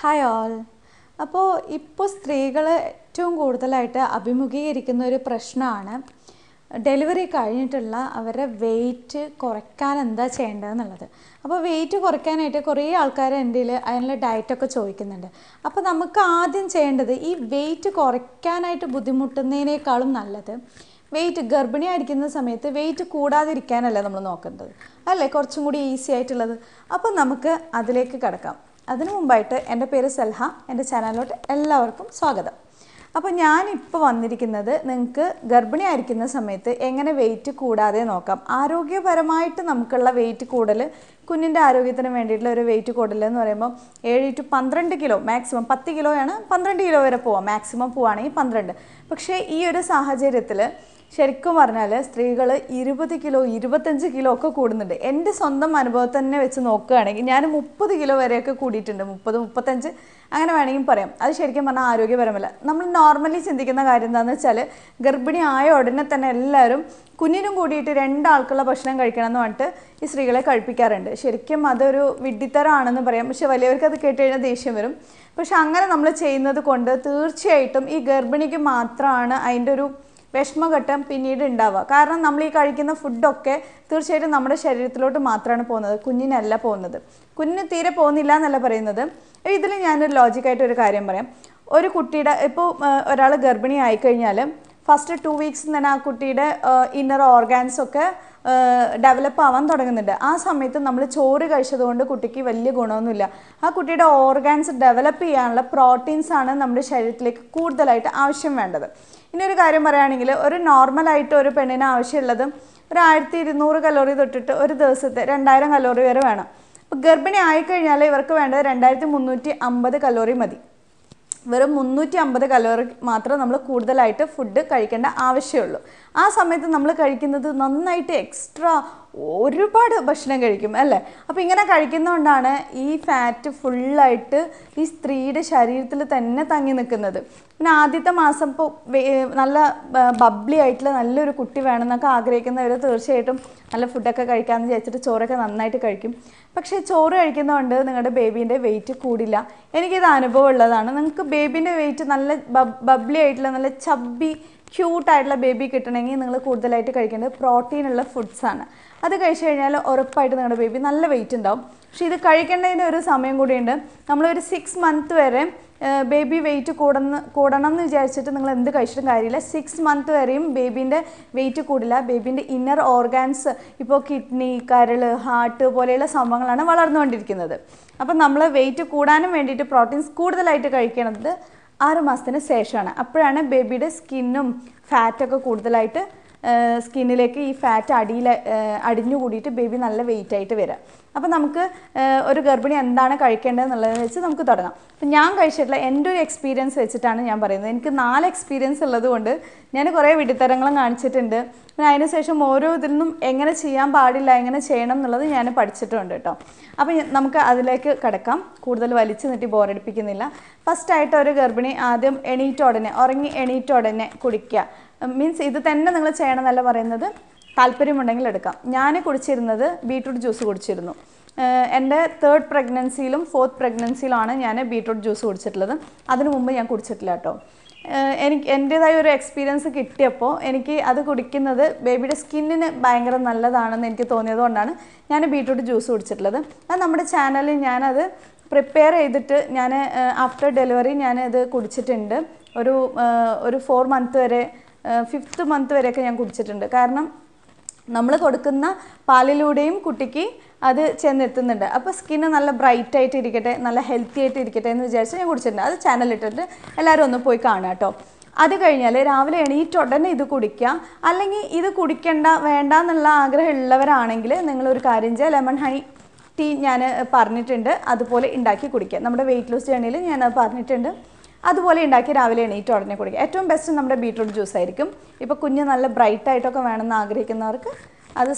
hi all അപ്പോൾ ഇപ്പോൾ സ്ത്രീകൾ ഏറ്റവും കൂടുതലായിട്ട് അഭിമുഖീകരിക്കുന്ന ഒരു പ്രശ്നമാണ് ഡെലിവറി കഴിഞ്ഞിട്ടുള്ള അവരുടെ വെയിറ്റ് കുറയ്ക്കാൻ എന്താ ചെയ്യേണ്ടതെന്നുള്ളത് അപ്പോൾ വെയിറ്റ് കുറയ്ക്കാനായിട്ട് കുറേ ആൾക്കാർ എൻ്റെ അതിനുള്ള ഡയറ്റൊക്കെ ചോദിക്കുന്നുണ്ട് അപ്പോൾ നമുക്ക് ആദ്യം ചെയ്യേണ്ടത് ഈ വെയിറ്റ് കുറയ്ക്കാനായിട്ട് ബുദ്ധിമുട്ടുന്നതിനേക്കാളും നല്ലത് വെയിറ്റ് ഗർഭിണിയായിരിക്കുന്ന സമയത്ത് വെയിറ്റ് കൂടാതിരിക്കാനല്ല നമ്മൾ നോക്കേണ്ടത് അല്ലേ കുറച്ചും കൂടി ഈസി ആയിട്ടുള്ളത് അപ്പോൾ നമുക്ക് അതിലേക്ക് കിടക്കാം അതിനു മുമ്പായിട്ട് എൻ്റെ പേര് സെൽഹ എൻ്റെ ചാനലിലോട്ട് എല്ലാവർക്കും സ്വാഗതം അപ്പോൾ ഞാനിപ്പോൾ വന്നിരിക്കുന്നത് നിങ്ങൾക്ക് ഗർഭിണിയായിരിക്കുന്ന സമയത്ത് എങ്ങനെ വെയിറ്റ് കൂടാതെ നോക്കാം ആരോഗ്യപരമായിട്ട് നമുക്കുള്ള വെയിറ്റ് കൂടൽ കുഞ്ഞിൻ്റെ ആരോഗ്യത്തിന് വേണ്ടിയിട്ടുള്ള ഒരു വെയിറ്റ് കൂടൽ എന്ന് പറയുമ്പോൾ ഏഴ് ടു പന്ത്രണ്ട് കിലോ മാക്സിമം പത്ത് കിലോയാണ് പന്ത്രണ്ട് കിലോ വരെ പോവാം മാക്സിമം പോവുകയാണെങ്കിൽ പന്ത്രണ്ട് പക്ഷേ ഈ ഒരു സാഹചര്യത്തിൽ ശരിക്കും പറഞ്ഞാൽ സ്ത്രീകൾ ഇരുപത് കിലോ ഇരുപത്തഞ്ച് കിലോ ഒക്കെ കൂടുന്നുണ്ട് എൻ്റെ സ്വന്തം അനുഭവം തന്നെ വെച്ച് നോക്കുകയാണെങ്കിൽ ഞാൻ മുപ്പത് കിലോ വരെയൊക്കെ കൂടിയിട്ടുണ്ട് മുപ്പത് മുപ്പത്തഞ്ച് അങ്ങനെ വേണമെങ്കിൽ പറയാം അത് ശരിക്കും പറഞ്ഞാൽ ആരോഗ്യപരമല്ല നമ്മൾ നോർമലി ചിന്തിക്കുന്ന കാര്യം എന്താണെന്ന് വെച്ചാൽ ഗർഭിണി ആയ ഉടനെ തന്നെ എല്ലാവരും കുഞ്ഞിനും കൂടിയിട്ട് രണ്ടാൾക്കുള്ള ഭക്ഷണം കഴിക്കണം എന്ന് പറഞ്ഞിട്ട് ഈ സ്ത്രീകളെ കഴിപ്പിക്കാറുണ്ട് ശരിക്കും അതൊരു വിഡിത്തരമാണെന്ന് പറയാം പക്ഷേ വലിയവർക്ക് അത് കേട്ട് കഴിഞ്ഞാൽ ദേഷ്യം വരും പക്ഷെ അങ്ങനെ നമ്മൾ ചെയ്യുന്നത് കൊണ്ട് തീർച്ചയായിട്ടും ഈ ഗർഭിണിക്ക് മാത്രമാണ് അതിൻ്റെ ഒരു വിഷമഘട്ടം പിന്നീട് ഉണ്ടാവുക കാരണം നമ്മൾ ഈ കഴിക്കുന്ന ഫുഡൊക്കെ തീർച്ചയായിട്ടും നമ്മുടെ ശരീരത്തിലോട്ട് മാത്രമാണ് പോകുന്നത് കുഞ്ഞിനല്ല പോകുന്നത് കുഞ്ഞിന് തീരെ പോകുന്നില്ല എന്നല്ല പറയുന്നത് ഇതിൽ ഞാനൊരു ലോജിക്കായിട്ടൊരു ഒരു കാര്യം പറയാം ഒരു കുട്ടിയുടെ ഇപ്പോൾ ഒരാൾ ഗർഭിണി ആയിക്കഴിഞ്ഞാൽ ഫസ്റ്റ് ടു വീക്സ് തന്നെ ആ കുട്ടിയുടെ ഇന്നർ ഓർഗാൻസൊക്കെ ഡെവലപ്പ് ആവാൻ തുടങ്ങുന്നുണ്ട് ആ സമയത്ത് നമ്മൾ ചോറ് കഴിച്ചതുകൊണ്ട് കുട്ടിക്ക് വലിയ ഗുണമൊന്നുമില്ല ആ കുട്ടിയുടെ ഓർഗാൻസ് ഡെവലപ്പ് ചെയ്യാനുള്ള പ്രോട്ടീൻസ് ആണ് നമ്മുടെ ശരീരത്തിലേക്ക് കൂടുതലായിട്ട് ആവശ്യം വേണ്ടത് ഇനി ഒരു കാര്യം പറയുകയാണെങ്കിൽ ഒരു നോർമലായിട്ട് ഒരു പെണ്ണിന് ആവശ്യമുള്ളത് ഒരു ആയിരത്തി ഇരുന്നൂറ് കലോറി തൊട്ടിട്ട് ഒരു ദിവസത്തെ രണ്ടായിരം കലോറി വരെ വേണം അപ്പോൾ ഗർഭിണി ആയിക്കഴിഞ്ഞാൽ ഇവർക്ക് വേണ്ടത് രണ്ടായിരത്തി മുന്നൂറ്റി അമ്പത് കലോറി മതി വെറും മുന്നൂറ്റി അമ്പത് കലോറി മാത്രം നമ്മൾ കൂടുതലായിട്ട് ഫുഡ് കഴിക്കേണ്ട ആവശ്യമുള്ളൂ ആ സമയത്ത് നമ്മൾ കഴിക്കുന്നത് നന്നായിട്ട് എക്സ്ട്രാ ഒരുപാട് ഭക്ഷണം കഴിക്കും അല്ലേ അപ്പോൾ ഇങ്ങനെ കഴിക്കുന്നതുകൊണ്ടാണ് ഈ ഫാറ്റ് ഫുള്ളായിട്ട് ഈ സ്ത്രീയുടെ ശരീരത്തിൽ തന്നെ തങ്ങി നിൽക്കുന്നത് പിന്നെ ആദ്യത്തെ മാസം ഇപ്പോൾ നല്ല ബബ്ലി ആയിട്ടുള്ള നല്ലൊരു കുട്ടി വേണമെന്നൊക്കെ ആഗ്രഹിക്കുന്നവർ തീർച്ചയായിട്ടും നല്ല ഫുഡൊക്കെ കഴിക്കാമെന്ന് വിചാരിച്ചിട്ട് ചോറൊക്കെ നന്നായിട്ട് കഴിക്കും പക്ഷേ ചോറ് കഴിക്കുന്നതുകൊണ്ട് നിങ്ങളുടെ ബേബീൻ്റെ വെയിറ്റ് കൂടില്ല എനിക്കിത് അനുഭവം ഉള്ളതാണ് നിങ്ങൾക്ക് ബേബീൻ്റെ വെയിറ്റ് നല്ല ബബ്ലി ആയിട്ടുള്ള നല്ല ചബ്ബി ക്യൂട്ടായിട്ടുള്ള ബേബി കിട്ടണമെങ്കിൽ നിങ്ങൾ കൂടുതലായിട്ട് കഴിക്കേണ്ടത് പ്രോട്ടീനുള്ള ഫുഡ്സാണ് അത് കഴിച്ചു കഴിഞ്ഞാൽ ഉറപ്പായിട്ട് നിങ്ങളുടെ ബേബി നല്ല വെയിറ്റ് ഉണ്ടാവും പക്ഷെ ഇത് കഴിക്കേണ്ടതിൻ്റെ ഒരു സമയം കൂടിയുണ്ട് നമ്മളൊരു സിക്സ് മന്ത് വരെ ബേബി വെയിറ്റ് കൂടുന്ന കൂടണം എന്ന് വിചാരിച്ചിട്ട് നിങ്ങൾ എന്ത് കഴിച്ചിട്ടും കാര്യമില്ല സിക്സ് മന്ത് വരെയും ബേബീൻ്റെ വെയിറ്റ് കൂടില്ല ബേബീൻ്റെ ഇന്നർ ഓർഗാൻസ് ഇപ്പോൾ കിഡ്നി കരൾ ഹാർട്ട് പോലെയുള്ള സംഭവങ്ങളാണ് വളർന്നുകൊണ്ടിരിക്കുന്നത് അപ്പം നമ്മൾ വെയിറ്റ് കൂടാനും വേണ്ടിയിട്ട് പ്രോട്ടീൻസ് കൂടുതലായിട്ട് കഴിക്കുന്നത് ആറ് മാസത്തിന് ശേഷമാണ് അപ്പോഴാണ് ബേബിയുടെ സ്കിന്നും ഫാറ്റൊക്കെ കൂടുതലായിട്ട് സ്കിന്നിലേക്ക് ഈ ഫാറ്റ് അടിയിൽ അടിഞ്ഞു കൂടിയിട്ട് ബേബി നല്ല വെയിറ്റ് ആയിട്ട് വരാം അപ്പോൾ നമുക്ക് ഒരു ഗർഭിണി എന്താണ് കഴിക്കേണ്ടതെന്നുള്ളതെന്ന് വെച്ച് നമുക്ക് തുടങ്ങാം അപ്പം ഞാൻ കഴിച്ചിട്ടുള്ള എൻ്റെ ഒരു എക്സ്പീരിയൻസ് വെച്ചിട്ടാണ് ഞാൻ പറയുന്നത് എനിക്ക് നാല് എക്സ്പീരിയൻസ് ഉള്ളതുകൊണ്ട് ഞാൻ കുറേ വിടിത്തരങ്ങളും കാണിച്ചിട്ടുണ്ട് പിന്നെ അതിനുശേഷം ഓരോ ഇതിൽ നിന്നും എങ്ങനെ ചെയ്യാൻ പാടില്ല എങ്ങനെ ചെയ്യണം എന്നുള്ളത് ഞാൻ പഠിച്ചിട്ടുണ്ട് കേട്ടോ അപ്പോൾ നമുക്ക് അതിലേക്ക് കിടക്കാം കൂടുതൽ വലിച്ചു നീട്ടി ബോറടിപ്പിക്കുന്നില്ല ഫസ്റ്റായിട്ട് ഒരു ഗർഭിണി ആദ്യം എണീറ്റ ഉടനെ ഉറങ്ങി എണീറ്റ ഉടനെ കുടിക്കുക മീൻസ് ഇത് തന്നെ നിങ്ങൾ ചെയ്യണമെന്നല്ല പറയുന്നത് താല്പര്യമുണ്ടെങ്കിൽ എടുക്കാം ഞാൻ കുടിച്ചിരുന്നത് ബീട്രൂട്ട് ജ്യൂസ് കുടിച്ചിരുന്നു എൻ്റെ തേർഡ് പ്രഗ്നൻസിയിലും ഫോർത്ത് പ്രഗ്നൻസിയിലാണ് ഞാൻ ബീട്രൂട്ട് ജ്യൂസ് കുടിച്ചിട്ടുള്ളത് അതിനു മുമ്പ് ഞാൻ കുടിച്ചിട്ടില്ല കേട്ടോ എനിക്ക് എൻ്റേതായ ഒരു എക്സ്പീരിയൻസ് കിട്ടിയപ്പോൾ എനിക്ക് അത് കുടിക്കുന്നത് ബേബിയുടെ സ്കിന്നിന് ഭയങ്കര നല്ലതാണെന്ന് എനിക്ക് തോന്നിയത് കൊണ്ടാണ് ഞാൻ ബീട്രൂട്ട് ജ്യൂസ് കുടിച്ചിട്ടുള്ളത് അത് നമ്മുടെ ചാനലിൽ ഞാനത് പ്രിപ്പയർ ചെയ്തിട്ട് ഞാൻ ആഫ്റ്റർ ഡെലിവറി ഞാൻ ഇത് കുടിച്ചിട്ടുണ്ട് ഒരു ഒരു ഫോർ മന്ത് വരെ ഫിഫ്ത്ത് മന്ത് വരെയൊക്കെ ഞാൻ കുടിച്ചിട്ടുണ്ട് കാരണം നമ്മൾ കൊടുക്കുന്ന പാലിലൂടെയും കുട്ടിക്ക് അത് ചെന്നെത്തുന്നുണ്ട് അപ്പോൾ സ്കിന്ന് നല്ല ബ്രൈറ്റ് ആയിട്ട് ഇരിക്കട്ടെ നല്ല ഹെൽത്തി ആയിട്ട് ഇരിക്കട്ടെ എന്ന് വിചാരിച്ച് ഞാൻ കുടിച്ചിട്ടുണ്ട് അത് ചാനലിട്ടിട്ട് എല്ലാവരും ഒന്ന് പോയി കാണുക കേട്ടോ അത് കഴിഞ്ഞാൽ രാവിലെ എണീറ്റ് ഉടനെ ഇത് കുടിക്കുക അല്ലെങ്കിൽ ഇത് കുടിക്കേണ്ട വേണ്ട എന്നുള്ള ആഗ്രഹമുള്ളവരാണെങ്കിൽ നിങ്ങളൊരു കാര്യം ചെയ്യുക ലെമൺ ഹണി ടീ ഞാൻ പറഞ്ഞിട്ടുണ്ട് അതുപോലെ ഉണ്ടാക്കി കുടിക്കുക നമ്മുടെ വെയിറ്റ് ലോസ് ജേണിയിൽ ഞാൻ പറഞ്ഞിട്ടുണ്ട് അതുപോലെ ഉണ്ടാക്കി രാവിലെ എണീറ്റ് ഉടനെ കുടിക്കുക ഏറ്റവും ബെസ്റ്റ് നമ്മുടെ ബീട്രൂട്ട് ജ്യൂസ് ആയിരിക്കും ഇപ്പോൾ കുഞ്ഞ് നല്ല ബ്രൈറ്റ് ആയിട്ടൊക്കെ വേണമെന്ന് ആഗ്രഹിക്കുന്നവർക്ക് അത്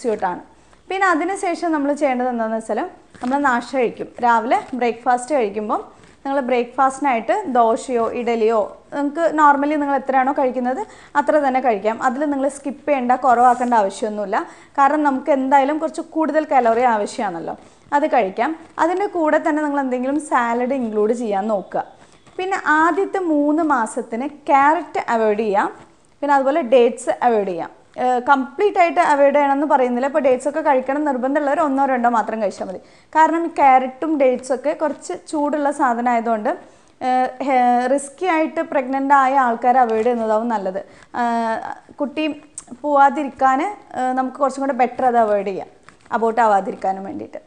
സ്യൂട്ടാണ് പിന്നെ അതിനുശേഷം നമ്മൾ ചെയ്യേണ്ടത് എന്താണെന്ന് വെച്ചാൽ നമ്മൾ നാശ കഴിക്കും രാവിലെ ബ്രേക്ക്ഫാസ്റ്റ് കഴിക്കുമ്പം നിങ്ങൾ ബ്രേക്ക്ഫാസ്റ്റിനായിട്ട് ദോശയോ ഇഡലിയോ നിങ്ങൾക്ക് നോർമലി നിങ്ങൾ എത്രയാണോ കഴിക്കുന്നത് അത്ര തന്നെ കഴിക്കാം അതിൽ നിങ്ങൾ സ്കിപ്പ് ചെയ്യേണ്ട കുറവാക്കേണ്ട ആവശ്യമൊന്നുമില്ല കാരണം നമുക്ക് എന്തായാലും കുറച്ച് കൂടുതൽ കലോറി ആവശ്യമാണല്ലോ അത് കഴിക്കാം അതിൻ്റെ കൂടെ തന്നെ നിങ്ങൾ എന്തെങ്കിലും സാലഡ് ഇൻക്ലൂഡ് ചെയ്യാൻ നോക്കുക പിന്നെ ആദ്യത്തെ മൂന്ന് മാസത്തിന് ക്യാരറ്റ് അവോയ്ഡ് ചെയ്യാം പിന്നെ അതുപോലെ ഡേറ്റ്സ് അവോയ്ഡ് ചെയ്യാം കംപ്ലീറ്റ് ആയിട്ട് അവോയ്ഡ് ചെയ്യണമെന്ന് പറയുന്നില്ല ഇപ്പോൾ ഡേറ്റ്സ് ഒക്കെ കഴിക്കണം നിർബന്ധമുള്ളവർ ഒന്നോ രണ്ടോ മാത്രം കഴിച്ചാൽ മതി കാരണം ക്യാരറ്റും ഡേറ്റ്സ് ഒക്കെ കുറച്ച് ചൂടുള്ള സാധനം ആയതുകൊണ്ട് റിസ്ക്കി ആയിട്ട് പ്രഗ്നൻ്റ് ആയ ആൾക്കാരെ അവോയ്ഡ് ചെയ്യുന്നതാവും നല്ലത് കുട്ടി പോവാതിരിക്കാൻ നമുക്ക് കുറച്ചും കൂടെ ബെറ്റർ അത് അവോയ്ഡ് ചെയ്യാം അബോട്ട് ആവാതിരിക്കാനും വേണ്ടിയിട്ട്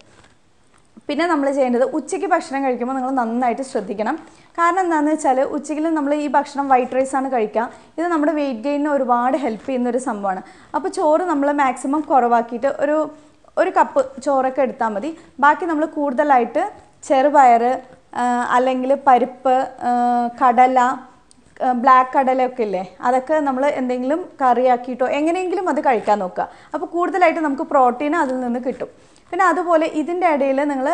പിന്നെ നമ്മൾ ചെയ്യേണ്ടത് ഉച്ചയ്ക്ക് ഭക്ഷണം കഴിക്കുമ്പോൾ നിങ്ങൾ നന്നായിട്ട് ശ്രദ്ധിക്കണം കാരണം എന്താണെന്ന് വെച്ചാൽ ഉച്ചയ്ക്കിലും നമ്മൾ ഈ ഭക്ഷണം വൈറ്റ് റൈസ് ആണ് കഴിക്കുക ഇത് നമ്മുടെ വെയിറ്റ് ഗെയിനിന് ഒരുപാട് ഹെൽപ്പ് ചെയ്യുന്നൊരു സംഭവമാണ് അപ്പോൾ ചോറ് നമ്മൾ മാക്സിമം കുറവാക്കിയിട്ട് ഒരു ഒരു കപ്പ് ചോറൊക്കെ എടുത്താൽ മതി ബാക്കി നമ്മൾ കൂടുതലായിട്ട് ചെറുപയർ അല്ലെങ്കിൽ പരിപ്പ് കടല ബ്ലാക്ക് കടലൊക്കെ ഇല്ലേ അതൊക്കെ നമ്മൾ എന്തെങ്കിലും കറിയാക്കിയിട്ടോ എങ്ങനെയെങ്കിലും അത് കഴിക്കാൻ നോക്കുക അപ്പോൾ കൂടുതലായിട്ട് നമുക്ക് പ്രോട്ടീൻ അതിൽ നിന്ന് കിട്ടും പിന്നെ അതുപോലെ ഇതിൻ്റെ ഇടയിൽ നിങ്ങൾ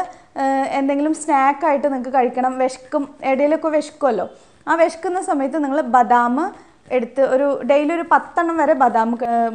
എന്തെങ്കിലും സ്നാക്കായിട്ട് നിങ്ങൾക്ക് കഴിക്കണം വിശക്കും ഇടയിലൊക്കെ വിശക്കുമല്ലോ ആ വിശക്കുന്ന സമയത്ത് നിങ്ങൾ ബദാം എടുത്ത് ഒരു ഡെയിലി ഒരു പത്തെണ്ണം വരെ ബദാം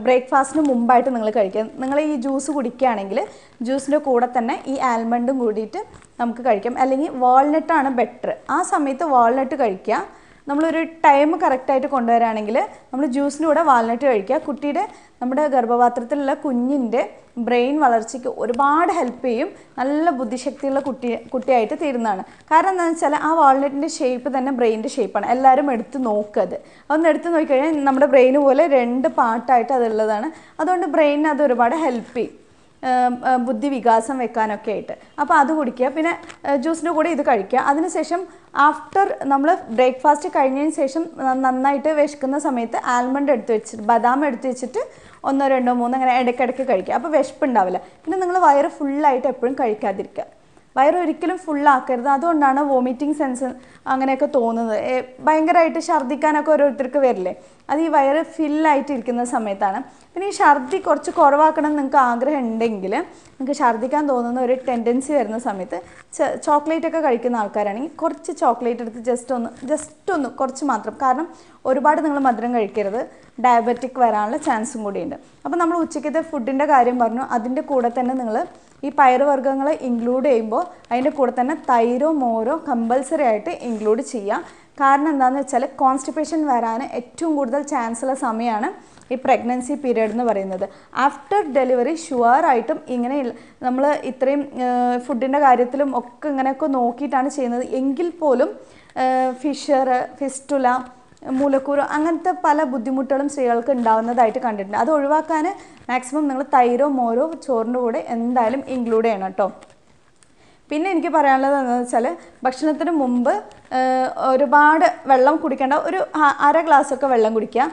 ബ്രേക്ക്ഫാസ്റ്റിന് മുമ്പായിട്ട് നിങ്ങൾ കഴിക്കുക നിങ്ങൾ ഈ ജ്യൂസ് കുടിക്കുകയാണെങ്കിൽ ജ്യൂസിൻ്റെ കൂടെ തന്നെ ഈ ആൽമണ്ടും കൂടിയിട്ട് നമുക്ക് കഴിക്കാം അല്ലെങ്കിൽ വാൾനട്ടാണ് ബെറ്റർ ആ സമയത്ത് വാൾനട്ട് കഴിക്കുക നമ്മളൊരു ടൈം കറക്റ്റായിട്ട് കൊണ്ടുവരാണെങ്കിൽ നമ്മൾ ജ്യൂസിൻ്റെ കൂടെ വാൾനട്ട് കഴിക്കുക കുട്ടിയുടെ നമ്മുടെ ഗർഭപാത്രത്തിലുള്ള കുഞ്ഞിൻ്റെ ബ്രെയിൻ വളർച്ചയ്ക്ക് ഒരുപാട് ഹെൽപ്പ് ചെയ്യും നല്ല ബുദ്ധിശക്തിയുള്ള കുട്ടി കുട്ടിയായിട്ട് തീരുന്നതാണ് കാരണം എന്താണെന്ന് വെച്ചാൽ ആ വാൾനട്ടിൻ്റെ ഷേപ്പ് തന്നെ ബ്രെയിനിൻ്റെ ഷേപ്പാണ് എല്ലാവരും എടുത്ത് നോക്കത് അതൊന്ന് എടുത്ത് നോക്കിക്കഴിഞ്ഞാൽ നമ്മുടെ ബ്രെയിൻ പോലെ രണ്ട് പാർട്ടായിട്ട് അതുള്ളതാണ് അതുകൊണ്ട് ബ്രെയിനിന് അത് ഒരുപാട് ഹെൽപ്പ് ചെയ്യും ബുദ്ധി വികാസം വെക്കാനൊക്കെ ആയിട്ട് അപ്പോൾ അത് കുടിക്കുക പിന്നെ ജ്യൂസിൻ്റെ കൂടെ ഇത് കഴിക്കുക അതിനുശേഷം ആഫ്റ്റർ നമ്മൾ ബ്രേക്ക്ഫാസ്റ്റ് കഴിഞ്ഞതിന് ശേഷം നന്നായിട്ട് വിശക്കുന്ന സമയത്ത് ആൽമണ്ട് എടുത്ത് വെച്ചിട്ട് ബദാം എടുത്ത് വെച്ചിട്ട് ഒന്നോ രണ്ടോ മൂന്നോ അങ്ങനെ ഇടയ്ക്കിടയ്ക്ക് കഴിക്കുക അപ്പോൾ വിശപ്പ് ഉണ്ടാവില്ല പിന്നെ നിങ്ങൾ വയറ് ഫുള്ളായിട്ട് എപ്പോഴും കഴിക്കാതിരിക്കുക വയറൊരിക്കലും ഫുള്ളാക്കരുത് അതുകൊണ്ടാണ് വോമിറ്റിംഗ് സെൻസ് അങ്ങനെയൊക്കെ തോന്നുന്നത് ഭയങ്കരമായിട്ട് ഛർദ്ദിക്കാനൊക്കെ ഓരോരുത്തർക്ക് വരില്ലേ അത് ഈ വയറ് ഫില്ലായിട്ടിരിക്കുന്ന സമയത്താണ് പിന്നെ ഈ ഛർദ്ദി കുറച്ച് കുറവാക്കണം നിങ്ങൾക്ക് ആഗ്രഹം ഉണ്ടെങ്കിൽ നിങ്ങൾക്ക് ഛർദ്ദിക്കാൻ തോന്നുന്ന ഒരു ടെൻഡൻസി വരുന്ന സമയത്ത് ചോക്ലേറ്റ് ഒക്കെ കഴിക്കുന്ന ആൾക്കാരാണെങ്കിൽ കുറച്ച് ചോക്ലേറ്റ് എടുത്ത് ജസ്റ്റ് ഒന്ന് ജസ്റ്റ് ഒന്ന് കുറച്ച് മാത്രം കാരണം ഒരുപാട് നിങ്ങൾ മധുരം കഴിക്കരുത് ഡയബറ്റിക് വരാനുള്ള ചാൻസും കൂടിയുണ്ട് അപ്പോൾ നമ്മൾ ഉച്ചയ്ക്കത്തെ ഫുഡിൻ്റെ കാര്യം പറഞ്ഞു അതിൻ്റെ കൂടെ തന്നെ നിങ്ങൾ ഈ പയറുവർഗ്ഗങ്ങൾ ഇൻക്ലൂഡ് ചെയ്യുമ്പോൾ അതിൻ്റെ കൂടെ തന്നെ തൈരോ മോരോ കമ്പൾസറി ആയിട്ട് ഇൻക്ലൂഡ് ചെയ്യാം കാരണം എന്താണെന്ന് വെച്ചാൽ കോൺസ്റ്റിപ്പേഷൻ വരാൻ ഏറ്റവും കൂടുതൽ ചാൻസ് ഉള്ള സമയമാണ് ഈ പ്രഗ്നൻസി പീരീഡ് എന്ന് പറയുന്നത് ആഫ്റ്റർ ഡെലിവറി ഷുവറായിട്ടും ഇങ്ങനെ നമ്മൾ ഇത്രയും ഫുഡിൻ്റെ കാര്യത്തിലും ഒക്കെ ഇങ്ങനെയൊക്കെ നോക്കിയിട്ടാണ് ചെയ്യുന്നത് എങ്കിൽ പോലും ഫിഷർ ഫിസ്റ്റുല മൂലക്കൂറ് അങ്ങനത്തെ പല ബുദ്ധിമുട്ടുകളും സ്ത്രീകൾക്ക് ഉണ്ടാകുന്നതായിട്ട് കണ്ടിട്ടുണ്ട് അത് ഒഴിവാക്കാൻ മാക്സിമം നിങ്ങൾ തൈരോ മോരോ ചോറിൻ്റെ കൂടെ എന്തായാലും ഇൻക്ലൂഡ് ചെയ്യണം കേട്ടോ പിന്നെ എനിക്ക് പറയാനുള്ളത് എന്താണെന്ന് വെച്ചാൽ ഭക്ഷണത്തിന് മുമ്പ് ഒരുപാട് വെള്ളം കുടിക്കേണ്ട ഒരു അര ഗ്ലാസ്സൊക്കെ വെള്ളം കുടിക്കുക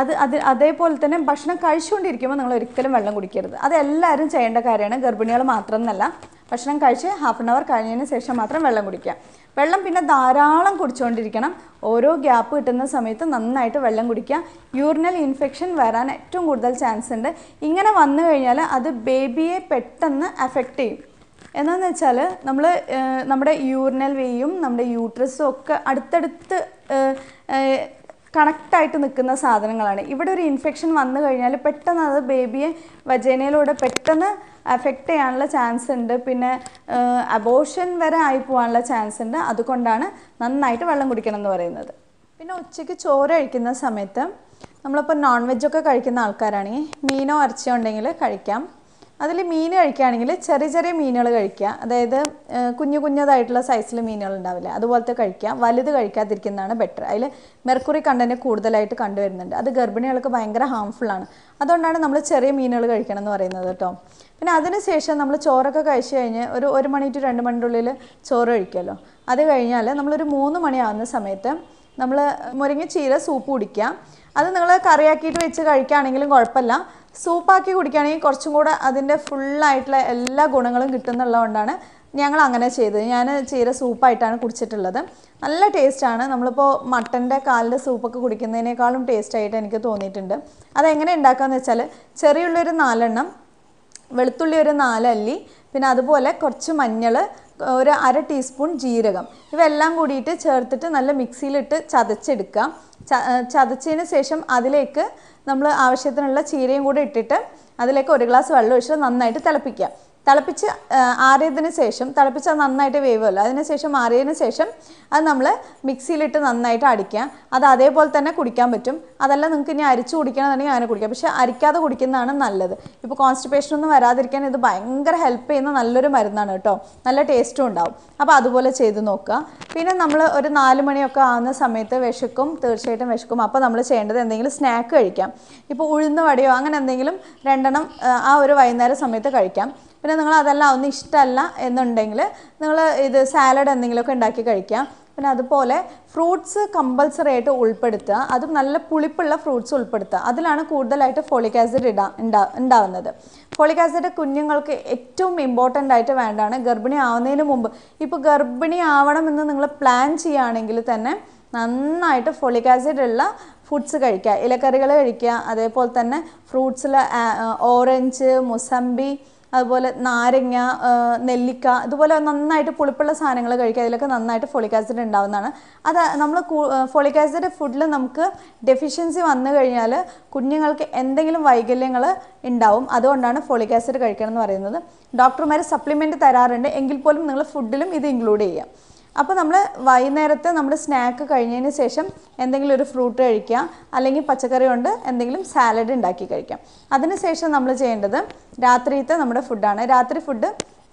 അത് അത് അതേപോലെ തന്നെ ഭക്ഷണം കഴിച്ചുകൊണ്ടിരിക്കുമ്പോൾ നിങ്ങൾ ഒരിക്കലും വെള്ളം കുടിക്കരുത് അത് എല്ലാവരും ചെയ്യേണ്ട കാര്യമാണ് ഗർഭിണികൾ മാത്രം എന്നല്ല ഭക്ഷണം കഴിച്ച് ഹാഫ് ആൻ അവർ കഴിഞ്ഞതിന് ശേഷം മാത്രം വെള്ളം കുടിക്കുക വെള്ളം പിന്നെ ധാരാളം കുടിച്ചുകൊണ്ടിരിക്കണം ഓരോ ഗ്യാപ്പ് കിട്ടുന്ന സമയത്ത് നന്നായിട്ട് വെള്ളം കുടിക്കുക യൂറിനൽ ഇൻഫെക്ഷൻ വരാൻ ഏറ്റവും കൂടുതൽ ചാൻസ് ഉണ്ട് ഇങ്ങനെ വന്നു കഴിഞ്ഞാൽ അത് ബേബിയെ പെട്ടെന്ന് അഫക്റ്റ് ചെയ്യും എന്താണെന്ന് വെച്ചാൽ നമ്മൾ നമ്മുടെ യൂറിനൽ വേയും നമ്മുടെ യൂട്രസും ഒക്കെ അടുത്തടുത്ത് കണക്റ്റായിട്ട് നിൽക്കുന്ന സാധനങ്ങളാണ് ഇവിടെ ഒരു ഇൻഫെക്ഷൻ വന്നു കഴിഞ്ഞാൽ പെട്ടെന്ന് അത് ബേബിയെ വജേനയിലൂടെ പെട്ടെന്ന് അഫക്റ്റ് ചെയ്യാനുള്ള ചാൻസ് ഉണ്ട് പിന്നെ അബോഷൻ വരെ ആയി പോകാനുള്ള ചാൻസ് ഉണ്ട് അതുകൊണ്ടാണ് നന്നായിട്ട് വെള്ളം കുടിക്കണം എന്ന് പറയുന്നത് പിന്നെ ഉച്ചയ്ക്ക് ചോറ് കഴിക്കുന്ന സമയത്ത് നമ്മളിപ്പോൾ നോൺ വെജ് ഒക്കെ കഴിക്കുന്ന ആൾക്കാരാണെങ്കിൽ മീനോ ഇറച്ചിയോ ഉണ്ടെങ്കിൽ കഴിക്കാം അതിൽ മീൻ കഴിക്കുകയാണെങ്കിൽ ചെറിയ ചെറിയ മീനുകൾ കഴിക്കുക അതായത് കുഞ്ഞു കുഞ്ഞതായിട്ടുള്ള സൈസിൽ മീനുകൾ ഉണ്ടാവില്ല അതുപോലത്തെ കഴിക്കുക വലുത് കഴിക്കാതിരിക്കുന്നതാണ് ബെറ്റർ അതിൽ മെർക്കുറി കണ്ടൻറ്റ് കൂടുതലായിട്ട് കണ്ടുവരുന്നുണ്ട് അത് ഗർഭിണികൾക്ക് ഭയങ്കര ഹാംഫുള്ളാണ് അതുകൊണ്ടാണ് നമ്മൾ ചെറിയ മീനുകൾ കഴിക്കണം എന്ന് പറയുന്നത് കേട്ടോ പിന്നെ അതിനുശേഷം നമ്മൾ ചോറൊക്കെ കഴിച്ചു കഴിഞ്ഞ് ഒരു ഒരു മണി ടു രണ്ട് മണിൻ്റെ ഉള്ളിൽ ചോറ് കഴിക്കുമല്ലോ അത് കഴിഞ്ഞാൽ നമ്മളൊരു മൂന്ന് മണിയാവുന്ന സമയത്ത് നമ്മൾ മുരിങ്ങ ചീര സൂപ്പ് കുടിക്കുക അത് നിങ്ങൾ കറിയാക്കിയിട്ട് വെച്ച് കഴിക്കുകയാണെങ്കിലും കുഴപ്പമില്ല സൂപ്പാക്കി കുടിക്കുകയാണെങ്കിൽ കുറച്ചും കൂടെ അതിൻ്റെ ഫുള്ളായിട്ടുള്ള എല്ലാ ഗുണങ്ങളും കിട്ടുന്നുള്ളതുകൊണ്ടാണ് ഞങ്ങൾ അങ്ങനെ ചെയ്തത് ഞാൻ ചീര സൂപ്പായിട്ടാണ് കുടിച്ചിട്ടുള്ളത് നല്ല ടേസ്റ്റാണ് നമ്മളിപ്പോൾ മട്ടൻ്റെ കാലിൻ്റെ സൂപ്പൊക്കെ കുടിക്കുന്നതിനേക്കാളും ടേസ്റ്റായിട്ട് എനിക്ക് തോന്നിയിട്ടുണ്ട് അതെങ്ങനെ ഉണ്ടാക്കുകയെന്ന് വെച്ചാൽ ചെറിയുള്ളൊരു നാലെണ്ണം വെളുത്തുള്ളി ഒരു നാലല്ലി പിന്നെ അതുപോലെ കുറച്ച് മഞ്ഞൾ ഒരു അര ടീസ്പൂൺ ജീരകം ഇവയെല്ലാം കൂടിയിട്ട് ചേർത്തിട്ട് നല്ല മിക്സിയിലിട്ട് ചതച്ചെടുക്കുക ചതച്ചതിന് ശേഷം അതിലേക്ക് നമ്മൾ ആവശ്യത്തിനുള്ള ചീരയും കൂടി ഇട്ടിട്ട് അതിലേക്ക് ഒരു ഗ്ലാസ് വെള്ളം ഒഴിച്ച് നന്നായിട്ട് തിളപ്പിക്കുക തിളപ്പിച്ച് ആറിയതിന് ശേഷം തിളപ്പിച്ച് അത് നന്നായിട്ട് അതിന് ശേഷം ആറിയതിന് ശേഷം അത് നമ്മൾ മിക്സിയിലിട്ട് നന്നായിട്ട് അടിക്കുക അത് അതേപോലെ തന്നെ കുടിക്കാൻ പറ്റും അതല്ല നിങ്ങൾക്ക് ഇനി അരിച്ച് കുടിക്കണമെന്നുണ്ടെങ്കിൽ അങ്ങനെ കുടിക്കാം പക്ഷേ അരിക്കാതെ കുടിക്കുന്നതാണ് നല്ലത് ഇപ്പോൾ കോൺസ്റ്റിപ്പേഷൻ ഒന്നും വരാതിരിക്കാൻ ഇത് ഭയങ്കര ഹെൽപ്പ് ചെയ്യുന്ന നല്ലൊരു മരുന്നാണ് കേട്ടോ നല്ല ടേസ്റ്റും ഉണ്ടാവും അപ്പോൾ അതുപോലെ ചെയ്ത് നോക്കുക പിന്നെ നമ്മൾ ഒരു നാല് മണിയൊക്കെ ആവുന്ന സമയത്ത് വിശക്കും തീർച്ചയായിട്ടും വിശക്കും അപ്പോൾ നമ്മൾ ചെയ്യേണ്ടത് എന്തെങ്കിലും സ്നാക്ക് കഴിക്കാം ഇപ്പോൾ ഉഴുന്ന വടയോ അങ്ങനെ എന്തെങ്കിലും രണ്ടെണ്ണം ആ ഒരു വൈകുന്നേര സമയത്ത് കഴിക്കാം പിന്നെ നിങ്ങൾ അതെല്ലാം ഒന്നും ഇഷ്ടമല്ല എന്നുണ്ടെങ്കിൽ നിങ്ങൾ ഇത് സാലഡ് എന്തെങ്കിലുമൊക്കെ ഉണ്ടാക്കി കഴിക്കാം പിന്നെ അതുപോലെ ഫ്രൂട്ട്സ് കമ്പൽസറി ആയിട്ട് ഉൾപ്പെടുത്തുക അതും നല്ല പുളിപ്പുള്ള ഫ്രൂട്ട്സ് ഉൾപ്പെടുത്തുക അതിലാണ് കൂടുതലായിട്ട് ഫോളിക് ആസിഡ് ഇടാ ഉണ്ടാ ഉണ്ടാവുന്നത് ഫോളിക് ആസിഡ് കുഞ്ഞുങ്ങൾക്ക് ഏറ്റവും ഇമ്പോർട്ടൻ്റ് ആയിട്ട് വേണ്ടതാണ് ഗർഭിണി ആവുന്നതിന് മുമ്പ് ഇപ്പോൾ ഗർഭിണി ആവണമെന്ന് നിങ്ങൾ പ്ലാൻ ചെയ്യുകയാണെങ്കിൽ തന്നെ നന്നായിട്ട് ഫോളിക് ആസിഡ് ഉള്ള ഫുഡ്സ് കഴിക്കുക ഇലക്കറികൾ കഴിക്കുക അതേപോലെ തന്നെ ഫ്രൂട്ട്സിൽ ഓറഞ്ച് മുസമ്പി അതുപോലെ നാരങ്ങ നെല്ലിക്ക ഇതുപോലെ നന്നായിട്ട് പുളിപ്പുള്ള സാധനങ്ങൾ കഴിക്കുക അതിലൊക്കെ നന്നായിട്ട് ഫോളിക് ആസിഡ് ഉണ്ടാവുന്നതാണ് അത് നമ്മൾ ഫോളിക് ആസിഡ് ഫുഡിൽ നമുക്ക് ഡെഫിഷ്യൻസി വന്നു കഴിഞ്ഞാൽ കുഞ്ഞുങ്ങൾക്ക് എന്തെങ്കിലും വൈകല്യങ്ങൾ ഉണ്ടാവും അതുകൊണ്ടാണ് ഫോളിക് ആസിഡ് കഴിക്കണം എന്ന് പറയുന്നത് ഡോക്ടർമാർ സപ്ലിമെൻറ്റ് തരാറുണ്ട് എങ്കിൽ പോലും നിങ്ങൾ ഫുഡിലും ഇത് ഇൻക്ലൂഡ് ചെയ്യുക അപ്പോൾ നമ്മൾ വൈകുന്നേരത്തെ നമ്മൾ സ്നാക്ക് കഴിഞ്ഞതിന് ശേഷം എന്തെങ്കിലും ഒരു ഫ്രൂട്ട് കഴിക്കുക അല്ലെങ്കിൽ പച്ചക്കറി കൊണ്ട് എന്തെങ്കിലും സാലഡ് ഉണ്ടാക്കി കഴിക്കാം അതിനുശേഷം നമ്മൾ ചെയ്യേണ്ടത് രാത്രിയത്തെ നമ്മുടെ ഫുഡാണ് രാത്രി ഫുഡ്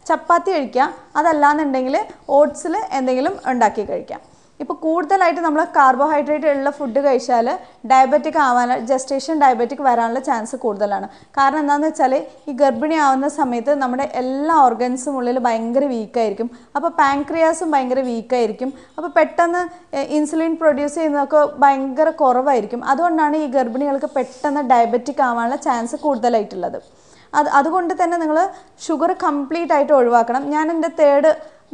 ചപ്പാത്തി കഴിക്കുക അതല്ലാന്നുണ്ടെങ്കിൽ ഓട്സിൽ എന്തെങ്കിലും ഉണ്ടാക്കി കഴിക്കാം ഇപ്പോൾ കൂടുതലായിട്ട് നമ്മൾ കാർബോഹൈഡ്രേറ്റ് ഉള്ള ഫുഡ് കഴിച്ചാൽ ഡയബറ്റിക് ആവാനുള്ള ജസ്റ്റേഷൻ ഡയബറ്റിക് വരാനുള്ള ചാൻസ് കൂടുതലാണ് കാരണം എന്താണെന്ന് വെച്ചാൽ ഈ ഗർഭിണി ആവുന്ന സമയത്ത് നമ്മുടെ എല്ലാ ഓർഗൻസും ഉള്ളിൽ ഭയങ്കര വീക്കായിരിക്കും അപ്പോൾ പാൻക്രിയാസും ഭയങ്കര വീക്കായിരിക്കും അപ്പോൾ പെട്ടെന്ന് ഇൻസുലിൻ പ്രൊഡ്യൂസ് ചെയ്യുന്നതൊക്കെ ഭയങ്കര കുറവായിരിക്കും അതുകൊണ്ടാണ് ഈ ഗർഭിണികൾക്ക് പെട്ടെന്ന് ഡയബറ്റിക് ആവാനുള്ള ചാൻസ് കൂടുതലായിട്ടുള്ളത് അത് അതുകൊണ്ട് തന്നെ നിങ്ങൾ ഷുഗർ കംപ്ലീറ്റ് ആയിട്ട് ഒഴിവാക്കണം ഞാൻ എൻ്റെ തേർഡ്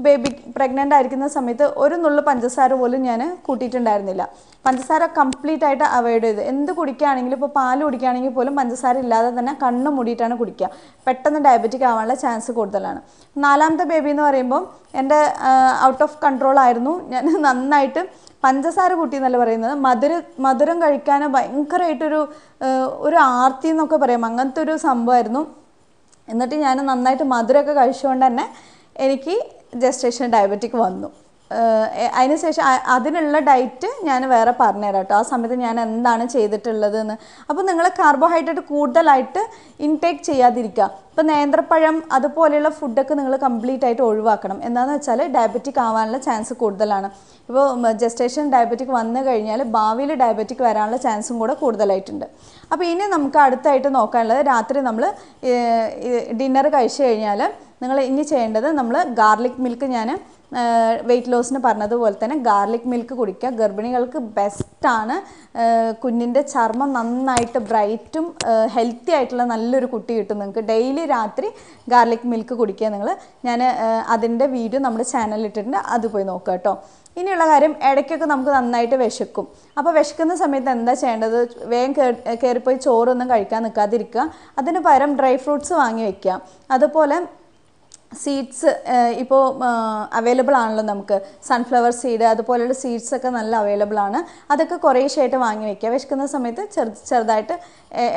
ബേബി പ്രഗ്നൻ്റ് ആയിരിക്കുന്ന സമയത്ത് ഒരു നുള്ളു പഞ്ചസാര പോലും ഞാൻ കൂട്ടിയിട്ടുണ്ടായിരുന്നില്ല പഞ്ചസാര കംപ്ലീറ്റ് ആയിട്ട് അവോയ്ഡ് ചെയ്ത് എന്ത് കുടിക്കുകയാണെങ്കിലും ഇപ്പോൾ പാൽ കുടിക്കുകയാണെങ്കിൽ പോലും പഞ്ചസാര ഇല്ലാതെ തന്നെ കണ്ണ് മൂടിയിട്ടാണ് കുടിക്കുക പെട്ടെന്ന് ഡയബറ്റിക് ആവാനുള്ള ചാൻസ് കൂടുതലാണ് നാലാമത്തെ ബേബി എന്ന് പറയുമ്പോൾ എൻ്റെ ഔട്ട് ഓഫ് കൺട്രോൾ ആയിരുന്നു ഞാൻ നന്നായിട്ട് പഞ്ചസാര കൂട്ടി എന്നല്ല പറയുന്നത് മധുര മധുരം കഴിക്കാൻ ഭയങ്കരമായിട്ടൊരു ഒരു ആർത്തി എന്നൊക്കെ പറയാം അങ്ങനത്തെ ഒരു സംഭവമായിരുന്നു എന്നിട്ട് ഞാൻ നന്നായിട്ട് മധുരമൊക്കെ കഴിച്ചുകൊണ്ട് തന്നെ എനിക്ക് ജസ്റ്റേഷൻ ഡയബറ്റിക് വന്നു അതിനുശേഷം അതിനുള്ള ഡയറ്റ് ഞാൻ വേറെ പറഞ്ഞുതരാം കേട്ടോ ആ സമയത്ത് ഞാൻ എന്താണ് ചെയ്തിട്ടുള്ളതെന്ന് അപ്പോൾ നിങ്ങൾ കാർബോഹൈഡ്രേറ്റ് കൂടുതലായിട്ട് ഇൻടേക്ക് ചെയ്യാതിരിക്കുക ഇപ്പോൾ നേന്ത്രപ്പഴം അതുപോലെയുള്ള ഫുഡൊക്കെ നിങ്ങൾ കംപ്ലീറ്റ് ആയിട്ട് ഒഴിവാക്കണം എന്താണെന്ന് വെച്ചാൽ ഡയബറ്റിക് ആവാനുള്ള ചാൻസ് കൂടുതലാണ് ഇപ്പോൾ ജസ്റ്റേഷൻ ഡയബറ്റിക് വന്നു കഴിഞ്ഞാൽ ഭാവിയിൽ ഡയബറ്റിക് വരാനുള്ള ചാൻസും കൂടെ കൂടുതലായിട്ടുണ്ട് അപ്പോൾ ഇനി നമുക്ക് അടുത്തായിട്ട് നോക്കാനുള്ളത് രാത്രി നമ്മൾ ഡിന്നർ കഴിച്ചു കഴിഞ്ഞാൽ നിങ്ങൾ ഇനി ചെയ്യേണ്ടത് നമ്മൾ ഗാർലിക് മിൽക്ക് ഞാൻ വെയിറ്റ് ലോസിന് പറഞ്ഞതുപോലെ തന്നെ ഗാർലിക് മിൽക്ക് കുടിക്കുക ഗർഭിണികൾക്ക് ബെസ്റ്റാണ് കുഞ്ഞിൻ്റെ ചർമ്മം നന്നായിട്ട് ബ്രൈറ്റും ഹെൽത്തി ആയിട്ടുള്ള നല്ലൊരു കുട്ടി കിട്ടും നിങ്ങൾക്ക് ഡെയിലി രാത്രി ഗാർലിക് മിൽക്ക് കുടിക്കുക നിങ്ങൾ ഞാൻ അതിൻ്റെ വീഡിയോ നമ്മുടെ ചാനലിൽ ഇട്ടിട്ടുണ്ട് അത് പോയി നോക്കുക കേട്ടോ ഇനിയുള്ള കാര്യം ഇടയ്ക്കൊക്കെ നമുക്ക് നന്നായിട്ട് വിശക്കും അപ്പോൾ വിശക്കുന്ന സമയത്ത് എന്താ ചെയ്യേണ്ടത് വേഗം കയറിപ്പോയി ചോറൊന്നും കഴിക്കാൻ നിൽക്കാതിരിക്കുക അതിന് പകരം ഡ്രൈ ഫ്രൂട്ട്സ് വാങ്ങി വയ്ക്കുക അതുപോലെ സീഡ്സ് ഇപ്പോൾ അവൈലബിൾ ആണല്ലോ നമുക്ക് സൺഫ്ലവർ സീഡ് അതുപോലെയുള്ള സീഡ്സ് ഒക്കെ നല്ല അവൈലബിൾ ആണ് അതൊക്കെ കുറേശ്ശായിട്ട് വാങ്ങി വയ്ക്കുക വിശക്കുന്ന സമയത്ത് ചെറു ചെറുതായിട്ട്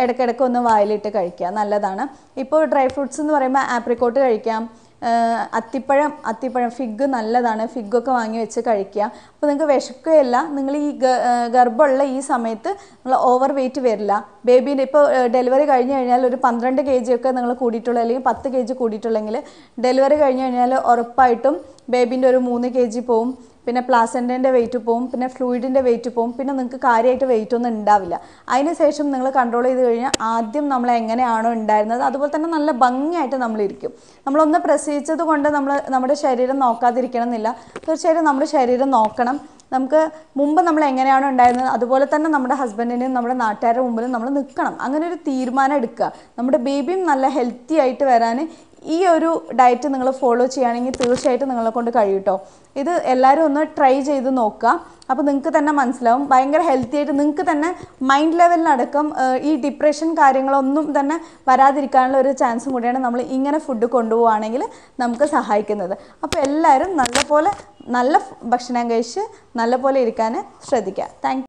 ഇടയ്ക്കിടയ്ക്ക് ഒന്ന് വായിലിട്ട് കഴിക്കുക നല്ലതാണ് ഇപ്പോൾ ഡ്രൈ ഫ്രൂട്ട്സ് എന്ന് പറയുമ്പോൾ ആപ്രിക്കോട്ട് കഴിക്കാം അത്തിപ്പഴം അത്തിപ്പഴം ഫിഗ് നല്ലതാണ് ഫിഗൊക്കെ വാങ്ങി വെച്ച് കഴിക്കുക അപ്പോൾ നിങ്ങൾക്ക് വിശക്കുകയല്ല നിങ്ങൾ ഈ ഗർഭമുള്ള ഈ സമയത്ത് നിങ്ങൾ ഓവർ വെയിറ്റ് വരില്ല ബേബീൻ്റെ ഇപ്പോൾ ഡെലിവറി കഴിഞ്ഞ് കഴിഞ്ഞാൽ ഒരു പന്ത്രണ്ട് കെ ജി ഒക്കെ നിങ്ങൾ കൂടിയിട്ടുള്ള അല്ലെങ്കിൽ പത്ത് കെ ജി കൂടിയിട്ടുള്ളെങ്കിൽ ഡെലിവറി കഴിഞ്ഞ് കഴിഞ്ഞാൽ ഉറപ്പായിട്ടും ബേബീൻ്റെ ഒരു മൂന്ന് കെ ജി പോവും പിന്നെ പ്ലാസൻറ്റിൻ്റെ വെയിറ്റ് പോവും പിന്നെ ഫ്ലൂയിഡിൻ്റെ വെയിറ്റ് പോവും പിന്നെ നിങ്ങൾക്ക് കാര്യമായിട്ട് വെയിറ്റ് ഒന്നും ഉണ്ടാവില്ല അതിനുശേഷം നിങ്ങൾ കൺട്രോൾ ചെയ്ത് കഴിഞ്ഞാൽ ആദ്യം നമ്മൾ എങ്ങനെയാണോ ഉണ്ടായിരുന്നത് അതുപോലെ തന്നെ നല്ല ഭംഗിയായിട്ട് നമ്മളിരിക്കും നമ്മളൊന്ന് പ്രസവിച്ചത് കൊണ്ട് നമ്മൾ നമ്മുടെ ശരീരം നോക്കാതിരിക്കണം എന്നില്ല തീർച്ചയായിട്ടും നമ്മുടെ ശരീരം നോക്കണം നമുക്ക് മുമ്പ് നമ്മൾ എങ്ങനെയാണോ ഉണ്ടായിരുന്നത് അതുപോലെ തന്നെ നമ്മുടെ ഹസ്ബൻഡിൻ്റെയും നമ്മുടെ നാട്ടുകാരുടെ മുമ്പിലും നമ്മൾ നിൽക്കണം അങ്ങനെ ഒരു തീരുമാനം എടുക്കുക നമ്മുടെ ബേബിയും നല്ല ഹെൽത്തി ആയിട്ട് വരാൻ ഈ ഒരു ഡയറ്റ് നിങ്ങൾ ഫോളോ ചെയ്യുകയാണെങ്കിൽ തീർച്ചയായിട്ടും നിങ്ങളെ കൊണ്ട് കഴിയട്ടോ ഇത് എല്ലാവരും ഒന്ന് ട്രൈ ചെയ്ത് നോക്കുക അപ്പോൾ നിങ്ങൾക്ക് തന്നെ മനസ്സിലാവും ഭയങ്കര ഹെൽത്തി ആയിട്ട് നിങ്ങൾക്ക് തന്നെ മൈൻഡ് ലെവലിനടക്കം ഈ ഡിപ്രഷൻ കാര്യങ്ങളൊന്നും തന്നെ വരാതിരിക്കാനുള്ള ഒരു ചാൻസും കൂടിയാണ് നമ്മൾ ഇങ്ങനെ ഫുഡ് കൊണ്ടുപോവുകയാണെങ്കിൽ നമുക്ക് സഹായിക്കുന്നത് അപ്പോൾ എല്ലാവരും നല്ലപോലെ നല്ല ഭക്ഷണം കഴിച്ച് നല്ലപോലെ ഇരിക്കാൻ ശ്രദ്ധിക്കുക താങ്ക്